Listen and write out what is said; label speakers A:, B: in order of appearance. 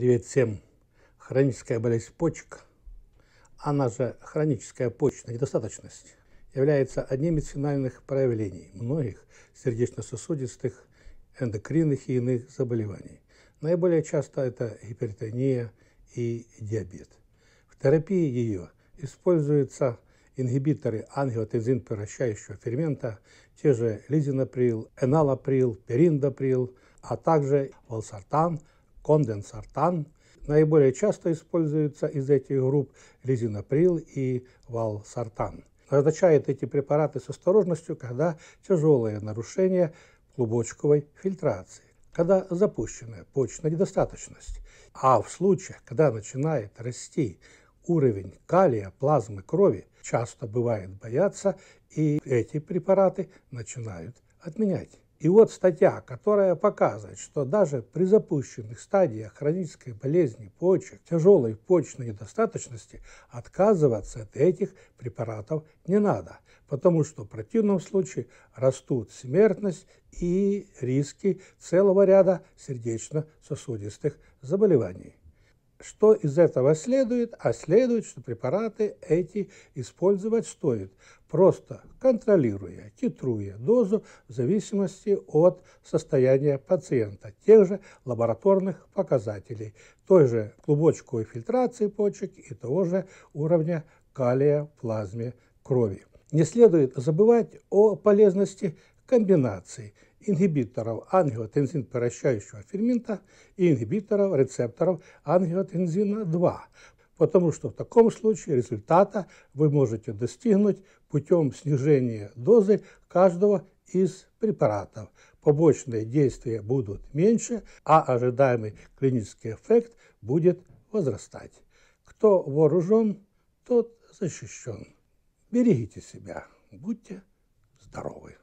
A: Привет всем! Хроническая болезнь почек, она же хроническая почечная недостаточность, является одним из финальных проявлений многих сердечно-сосудистых, эндокринных и иных заболеваний. Наиболее часто это гипертония и диабет. В терапии ее используются ингибиторы ангиотензин превращающего фермента, те же лизинаприл, эналаприл, периндаприл, а также волсартан – конденсартан. Наиболее часто используются из этих групп резинаприл и валсартан. Назначают эти препараты с осторожностью, когда тяжелое нарушение клубочковой фильтрации, когда запущенная почечная недостаточность. А в случаях, когда начинает расти уровень калия плазмы крови, часто бывает бояться и эти препараты начинают отменять. И вот статья, которая показывает, что даже при запущенных стадиях хронической болезни почек, тяжелой почной недостаточности, отказываться от этих препаратов не надо, потому что в противном случае растут смертность и риски целого ряда сердечно-сосудистых заболеваний. Что из этого следует? А следует, что препараты эти использовать стоит, просто контролируя, титруя дозу в зависимости от состояния пациента, тех же лабораторных показателей, той же клубочковой фильтрации почек и того же уровня калия в плазме крови. Не следует забывать о полезности комбинаций – ингибиторов ангиотензин-превращающего фермента и ингибиторов рецепторов ангиотензина-2, потому что в таком случае результата вы можете достигнуть путем снижения дозы каждого из препаратов. Побочные действия будут меньше, а ожидаемый клинический эффект будет возрастать. Кто вооружен, тот защищен. Берегите себя, будьте здоровы!